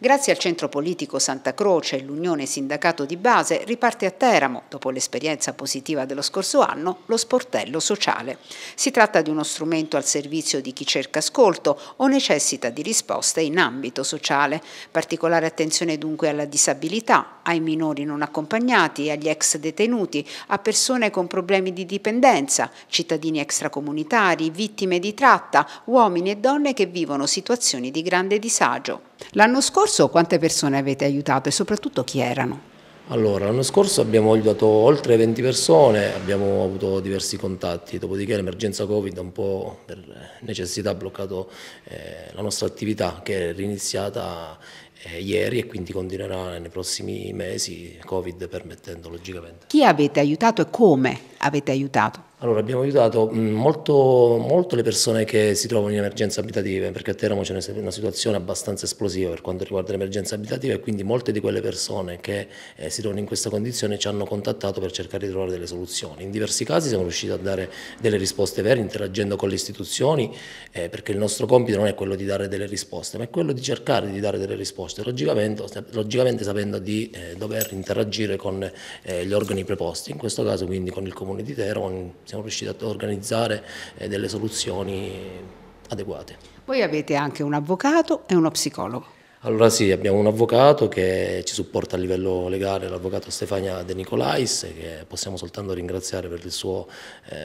Grazie al centro politico Santa Croce, e l'Unione Sindacato di Base riparte a Teramo, dopo l'esperienza positiva dello scorso anno, lo sportello sociale. Si tratta di uno strumento al servizio di chi cerca ascolto o necessita di risposte in ambito sociale. Particolare attenzione dunque alla disabilità, ai minori non accompagnati, agli ex detenuti, a persone con problemi di dipendenza, cittadini extracomunitari, vittime di tratta, uomini e donne che vivono situazioni di grande disagio. L'anno scorso scorso quante persone avete aiutato e soprattutto chi erano? Allora, l'anno scorso abbiamo aiutato oltre 20 persone, abbiamo avuto diversi contatti, dopodiché l'emergenza Covid un po' per necessità ha bloccato eh, la nostra attività che è riniziata eh, ieri e quindi continuerà nei prossimi mesi, Covid permettendo logicamente. Chi avete aiutato e come avete aiutato? Allora, abbiamo aiutato mm, molto, molto, le persone che si trovano in emergenza abitativa, perché a Teramo c'è una situazione abbastanza esplosiva per quanto riguarda le emergenze abitative e quindi molte di quelle persone che eh, si trovano in questa condizione ci hanno contattato per cercare di trovare delle soluzioni. In diversi casi siamo riusciti a dare delle risposte vere interagendo con le istituzioni, eh, perché il nostro compito non è quello di dare delle risposte, ma è quello di cercare di dare delle risposte, logicamente, logicamente sapendo di eh, dover interagire con eh, gli organi preposti, in questo caso quindi con il Comune di Teramo, siamo riusciti a organizzare eh, delle soluzioni adeguate. Voi avete anche un avvocato e uno psicologo. Allora sì, abbiamo un avvocato che ci supporta a livello legale, l'avvocato Stefania De Nicolais, che possiamo soltanto ringraziare per il suo eh,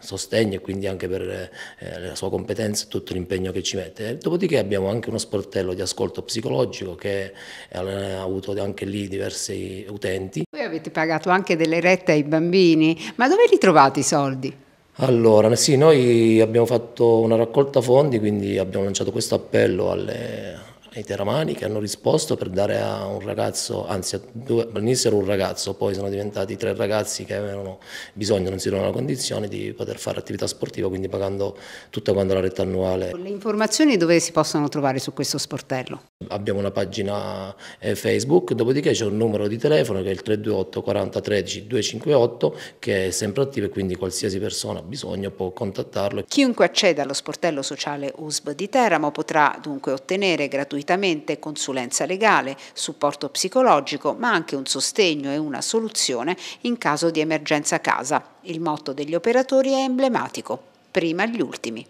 sostegno e quindi anche per eh, la sua competenza e tutto l'impegno che ci mette. Dopodiché abbiamo anche uno sportello di ascolto psicologico che ha avuto anche lì diversi utenti avete pagato anche delle rette ai bambini, ma dove li trovate i soldi? Allora, sì, noi abbiamo fatto una raccolta fondi, quindi abbiamo lanciato questo appello alle, i teramani che hanno risposto per dare a un ragazzo, anzi a due, all'inizio era un ragazzo, poi sono diventati tre ragazzi che avevano bisogno, non si erano la condizione di poter fare attività sportiva, quindi pagando tutta quando la retta annuale. Le informazioni dove si possono trovare su questo sportello? Abbiamo una pagina eh, Facebook, dopodiché c'è un numero di telefono che è il 328 40 13 258 che è sempre attivo e quindi qualsiasi persona ha bisogno può contattarlo. Chiunque acceda allo sportello sociale USB di Teramo potrà dunque ottenere gratuitamente gratuitamente consulenza legale, supporto psicologico, ma anche un sostegno e una soluzione in caso di emergenza casa. Il motto degli operatori è emblematico, prima gli ultimi.